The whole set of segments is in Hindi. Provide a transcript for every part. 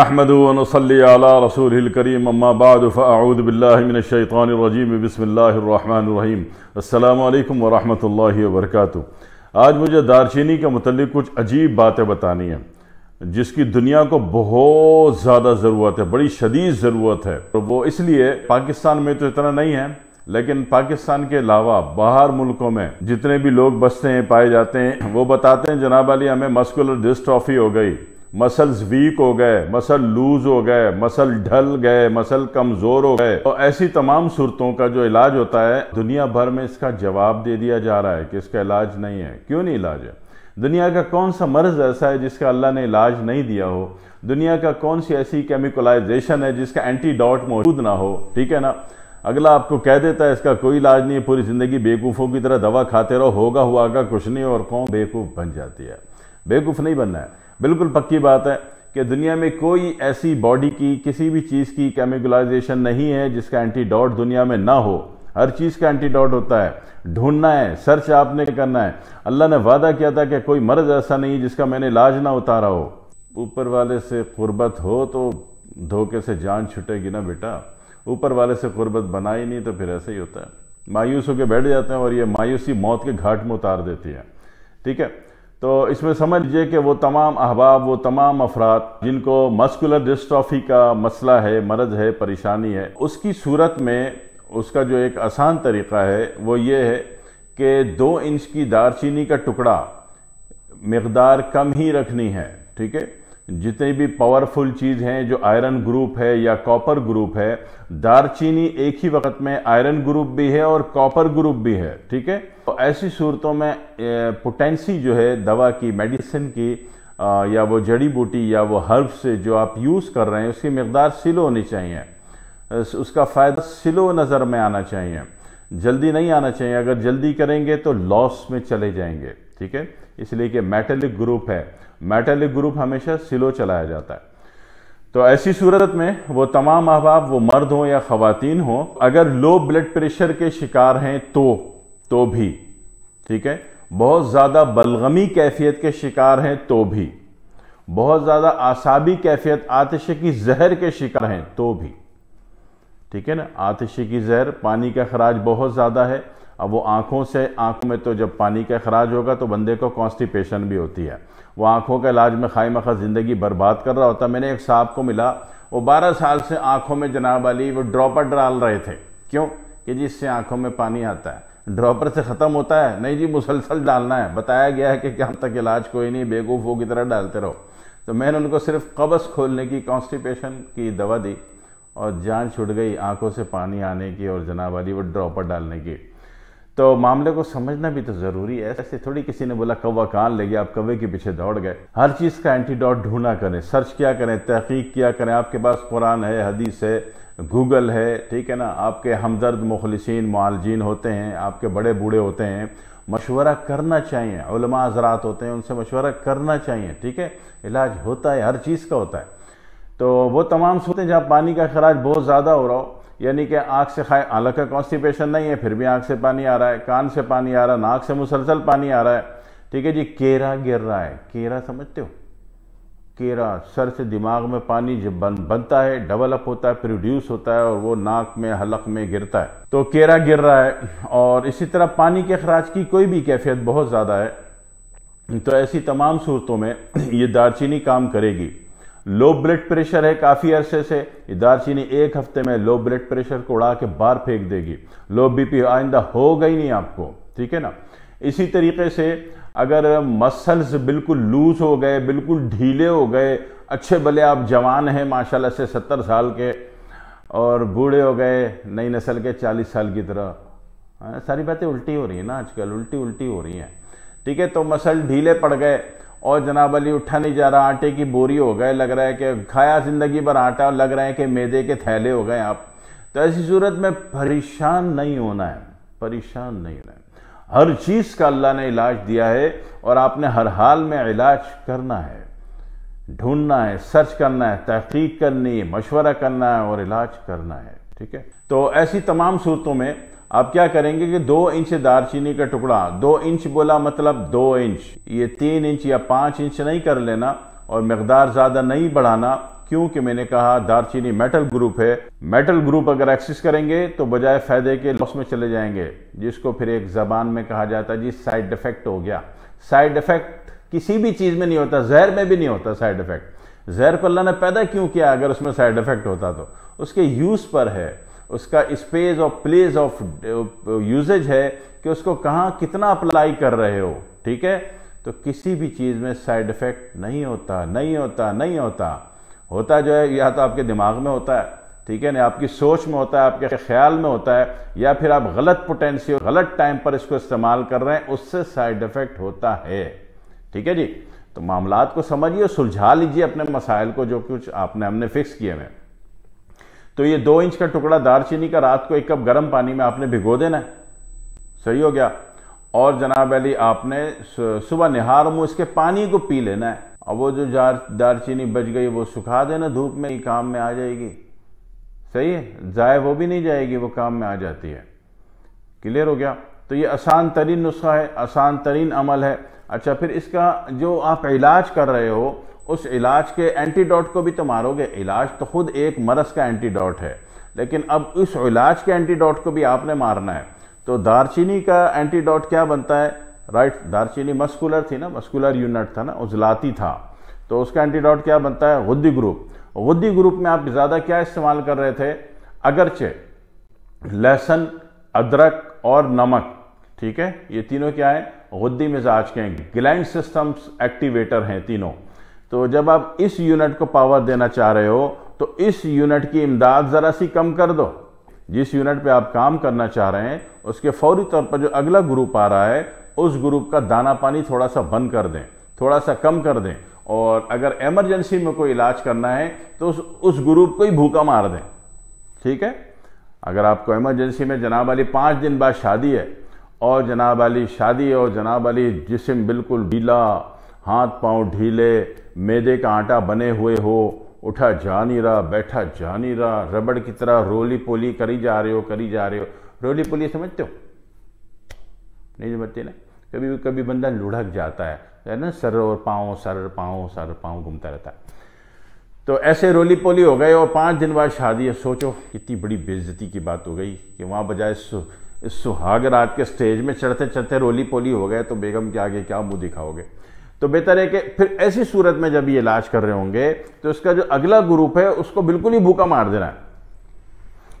الله रसूल करीम السلام عليكم अल्लाम الله वर्क आज मुझे दारचीनी के मतलब कुछ अजीब बातें बतानी हैं जिसकी दुनिया को बहुत ज़्यादा ज़रूरत है बड़ी शदीद ज़रूरत है तो वो इसलिए पाकिस्तान में तो इतना नहीं है लेकिन पाकिस्तान के अलावा बाहर मुल्कों में जितने भी लोग बसते हैं पाए जाते हैं वो बताते हैं जनाब अली हमें मस्कुलर डिस्ट्रॉफी हो गई मसल्स वीक हो गए मसल लूज हो गए मसल ढल गए मसल कमज़ोर हो गए और ऐसी तमाम सूरतों का जो इलाज होता है दुनिया भर में इसका जवाब दे दिया जा रहा है कि इसका इलाज नहीं है क्यों नहीं इलाज है दुनिया का कौन सा मर्ज़ ऐसा है जिसका अल्लाह ने इलाज नहीं दिया हो दुनिया का कौन सी ऐसी केमिकलाइजेशन है जिसका एंटीडॉट मौजूद ना हो ठीक है ना अगला आपको कह देता है इसका कोई इलाज नहीं है पूरी ज़िंदगी बेवकूफ़ों की तरह दवा खाते रहो होगा हुआ का कुछ नहीं और कौन बेवकूफ़ बन जाती है बेवकूफ़ नहीं बनना है बिल्कुल पक्की बात है कि दुनिया में कोई ऐसी बॉडी की किसी भी चीज़ की केमिकलाइजेशन नहीं है जिसका एंटीडॉट दुनिया में ना हो हर चीज़ का एंटीडॉट होता है ढूंढना है सर्च आपने करना है अल्लाह ने वादा किया था कि कोई मर्ज ऐसा नहीं जिसका मैंने इलाज ना उतारा हो ऊपर वाले से गुरबत हो तो धोखे से जान छुटेगी ना बेटा ऊपर वाले से गुरबत बनाई नहीं तो फिर ऐसे ही होता है मायूस होकर बैठ जाते हैं और ये मायूसी मौत के घाट में उतार देती है ठीक है तो इसमें समझ लीजिए कि वो तमाम अहबाब वो तमाम अफराद जिनको मस्कुलर डिस्ट्रॉफी का मसला है मर्ज है परेशानी है उसकी सूरत में उसका जो एक आसान तरीका है वो ये है कि दो इंच की दारचीनी का टुकड़ा मकदार कम ही रखनी है ठीक है जितनी भी पावरफुल चीज़ हैं जो आयरन ग्रुप है या कॉपर ग्रुप है दारचीनी एक ही वक्त में आयरन ग्रुप भी है और कॉपर ग्रुप भी है ठीक है तो ऐसी सूरतों में पोटेंसी जो है दवा की मेडिसिन की या वो जड़ी बूटी या वो हर्ब से जो आप यूज़ कर रहे हैं उसकी मकदार सिलो होनी चाहिए उसका फ़ायदा सिलो नज़र में आना चाहिए जल्दी नहीं आना चाहिए अगर जल्दी करेंगे तो लॉस में चले जाएंगे ठीक है इसलिए कि मेटेलिक ग्रुप है मेटेलिक ग्रुप हमेशा सिलो चलाया जाता है तो ऐसी सूरत में वो तमाम अहबाब वो मर्द हों या खातन हों अगर लो ब्लड प्रेशर के शिकार हैं तो तो भी ठीक है बहुत ज़्यादा बलगमी कैफियत के शिकार हैं तो भी बहुत ज़्यादा आसाबी कैफियत आतिशे की जहर के शिकार हैं तो भी ठीक है ना आतिशे की जहर पानी का खराज बहुत ज़्यादा है अब वो आँखों से आँखों में तो जब पानी का अखराज होगा तो बंदे को कॉन्स्टिपेशन भी होती है वो आँखों के इलाज में खाई मखा ज़िंदगी बर्बाद कर रहा होता मैंने एक साहब को मिला वो बारह साल से आँखों में जनाब अली वो ड्रॉपर डाल रहे थे क्यों कि जिससे आँखों में पानी आता है ड्रॉपर से ख़त्म होता है नहीं जी मुसलसल डालना है बताया गया है कि क्या तक इलाज कोई नहीं बेवकूफ़ों की तरह डालते रहो तो मैंने उनको सिर्फ कब्ज़ खोलने की कॉन्स्टिपेशन की दवा दी और जान छुट गई आंखों से पानी आने की और जनाब अली वो ड्रॉपर डालने की तो मामले को समझना भी तो ज़रूरी है ऐसे थोड़ी किसी ने बोला कौवा कान ले गया आप कौवे के पीछे दौड़ गए हर चीज़ का एंटीडॉट ढूंढा करें सर्च किया करें तहकीक किया करें आपके पास कुरान है हदीस है गूगल है ठीक है ना आपके हमदर्द मुखलसिन मालजीन होते हैं आपके बड़े बूढ़े होते हैं मशवरा करना चाहिए उलमा हजरात होते हैं उनसे मशवरा करना चाहिए ठीक है इलाज होता है हर चीज़ का होता है तो वो तमाम हैं जहाँ पानी का खराज बहुत ज़्यादा हो रहा हो यानी कि आँख से खाए का कॉन्स्टिपेशन नहीं है फिर भी आँख से पानी आ रहा है कान से पानी आ रहा है नाक से मुसलसल पानी आ रहा है ठीक है जी केरा गिर रहा है केरा समझते हो केरा सर से दिमाग में पानी जब बन बनता है डेवलप होता है प्रोड्यूस होता है और वो नाक में हलक में गिरता है तो केरा गिर रहा है और इसी तरह पानी के अखराज की कोई भी कैफियत बहुत ज़्यादा है तो ऐसी तमाम सूरतों में ये दारचीनी काम करेगी लो ब्लड प्रेशर है काफ़ी अरसे से दारचीनी एक हफ्ते में लो ब्लड प्रेशर को उड़ा के बाहर फेंक देगी लो बीपी आइंदा हो गई नहीं आपको ठीक है ना इसी तरीके से अगर मसल्स बिल्कुल लूज हो गए बिल्कुल ढीले हो गए अच्छे भले आप जवान हैं माशाल्लाह से सत्तर साल के और बूढ़े हो गए नई नस्ल के चालीस साल की तरह हाँ, सारी बातें उल्टी हो रही है ना आजकल उल्टी उल्टी हो रही हैं ठीक है तो मसल ढीले पड़ गए और जनाब अली उठा नहीं जा रहा आटे की बोरी हो गए लग रहा है कि खाया ज़िंदगी भर आटा लग रहा है कि मैदे के थैले हो गए आप तो ऐसी सूरत में परेशान नहीं होना है परेशान नहीं होना है हर चीज़ का अल्लाह ने इलाज दिया है और आपने हर हाल में इलाज करना है ढूंढना है सर्च करना है तहकीक करनी है मशवरा करना है और इलाज करना है ठीक है तो ऐसी तमाम सूरतों में अब क्या करेंगे कि दो इंच दारचीनी का टुकड़ा दो इंच बोला मतलब दो इंच ये तीन इंच या पाँच इंच नहीं कर लेना और मकदार ज़्यादा नहीं बढ़ाना क्योंकि मैंने कहा दारचीनी मेटल ग्रुप है मेटल ग्रुप अगर एक्सेस करेंगे तो बजाय फ़ायदे के लॉस में चले जाएंगे जिसको फिर एक ज़बान में कहा जाता है जी साइड इफ़ेक्ट हो गया साइड इफ़ेक्ट किसी भी चीज़ में नहीं होता जहर में भी नहीं होता साइड इफ़ेक्ट जहर को अल्लाह ने पैदा क्यों किया अगर उसमें साइड इफ़ेक्ट होता तो उसके यूज़ पर है उसका स्पेस और प्लेस ऑफ यूजेज है कि उसको कहाँ कितना अप्लाई कर रहे हो ठीक है तो किसी भी चीज़ में साइड इफेक्ट नहीं होता नहीं होता नहीं होता होता जो है या तो आपके दिमाग में होता है ठीक है ना आपकी सोच में होता है आपके ख्याल में होता है या फिर आप गलत पोटेंशियल गलत टाइम पर इसको इस्तेमाल कर रहे हैं उससे साइड इफेक्ट होता है ठीक है जी तो मामला को समझिए सुलझा लीजिए अपने मसाइल को जो कुछ आपने हमने फिक्स किए हैं तो ये दो इंच का टुकड़ा दारचीनी का रात को एक कप गर्म पानी में आपने भिगो देना है सही हो गया और जनाब अली आपने सुबह निहार मुँह इसके पानी को पी लेना है और वो जो जार दारचीनी बच गई वो सुखा देना धूप में ही काम में आ जाएगी सही है ज़ाय वो भी नहीं जाएगी वो काम में आ जाती है क्लियर हो गया तो ये आसान तरीन नुस्खा है आसान तरीन अमल है अच्छा फिर इसका जो आप इलाज कर रहे हो उस इलाज के एंटीडॉट को भी तो मारोगे इलाज तो खुद एक मरस का एंटीडॉट है लेकिन अब उस इलाज के एंटीडॉट को भी आपने मारना है तो दारचीनी का एंटीडॉट क्या बनता है राइट दारचीनी मस्कुलर थी ना मस्कुलर यूनिट था ना उजलाती था तो उसका एंटीडॉट क्या बनता है गुद्दी ग्रुप गुद्दी ग्रुप में आप ज़्यादा क्या इस्तेमाल कर रहे थे अगरचे लहसुन अदरक और नमक ठीक है ये तीनों क्या है गुद्दी मिजाज के हैं ग्लैंड सिस्टम्स एक्टिवेटर हैं तीनों तो जब आप इस यूनिट को पावर देना चाह रहे हो तो इस यूनिट की इमदाद ज़रा सी कम कर दो जिस यूनिट पे आप काम करना चाह रहे हैं उसके फौरी तौर पर जो अगला ग्रुप आ रहा है उस ग्रुप का दाना पानी थोड़ा सा बंद कर दें थोड़ा सा कम कर दें और अगर एमरजेंसी में कोई इलाज करना है तो उस उस ग्रुप को ही भूखा मार दें ठीक है अगर आपको एमरजेंसी में जनाब अली पाँच दिन बाद शादी है और जनाब अली शादी और जनाब अली जिसम बिल्कुल ढीला हाथ पांव ढीले मैदे का आटा बने हुए हो उठा जा नहीं रहा बैठा जा नहीं रहा रबड़ की तरह रोली पोली करी जा रहे हो करी जा रहे हो रोली पोली समझते हो नहीं समझते ना कभी कभी बंदा लुढ़क जाता है है ना सर और पाँव सर पाँव सर पाँव घूमता रहता है तो ऐसे रोली पोली हो गए और पाँच दिन बाद शादी है सोचो कितनी बड़ी बेजती की बात हो गई कि वहाँ बजाय सुहाग रात के स्टेज में चढ़ते चढ़ते रोली पोली हो गए तो बेगम के आगे क्या मुँह दिखाओगे तो बेहतर है कि फिर ऐसी सूरत में जब ये इलाज कर रहे होंगे तो इसका जो अगला ग्रुप है उसको बिल्कुल ही भूखा मार देना है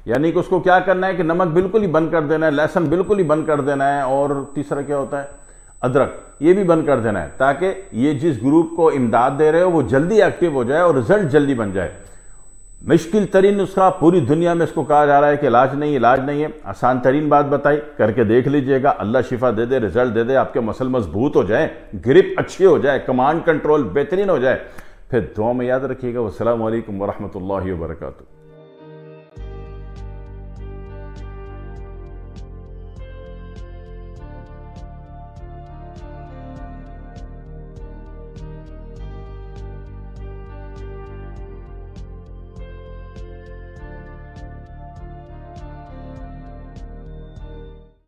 यानी कि उसको क्या करना है कि नमक बिल्कुल ही बंद कर देना है लहसुन बिल्कुल ही बंद कर देना है और तीसरा क्या होता है अदरक ये भी बंद कर देना है ताकि ये जिस ग्रुप को इमदाद दे रहे हो वो जल्दी एक्टिव हो जाए और रिजल्ट जल्दी बन जाए मुश्किल तरीन उसका पूरी दुनिया में इसको कहा जा रहा है कि इलाज नहीं इलाज नहीं है आसान तरीन बात बताई करके देख लीजिएगा अल्लाह शिफा दे दे रिजल्ट दे दे आपके मसल मजबूत हो जाए ग्रिप अच्छी हो जाए कमांड कंट्रोल बेहतरीन हो जाए फिर दुआ में याद रखिएगा वालकम वरहमल वर्का